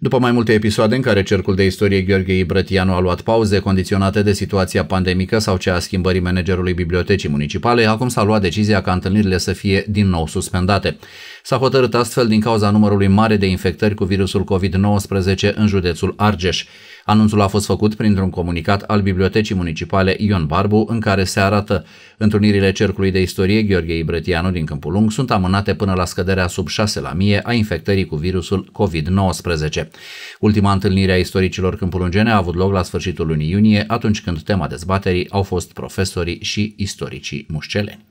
După mai multe episoade în care cercul de istorie Gheorghe Ibrătianu a luat pauze condiționate de situația pandemică sau cea a schimbării managerului bibliotecii municipale, acum s-a luat decizia ca întâlnirile să fie din nou suspendate. S-a hotărât astfel din cauza numărului mare de infectări cu virusul COVID-19 în județul Argeș. Anunțul a fost făcut printr-un comunicat al Bibliotecii Municipale Ion Barbu, în care se arată întrunirile Cercului de Istorie Gheorghe Ibrătianu din Câmpul Lung sunt amânate până la scăderea sub 6 la mie a infectării cu virusul COVID-19. Ultima întâlnire a istoricilor câmpulungene a avut loc la sfârșitul lunii iunie, atunci când tema dezbaterii au fost profesorii și istoricii mușceleni.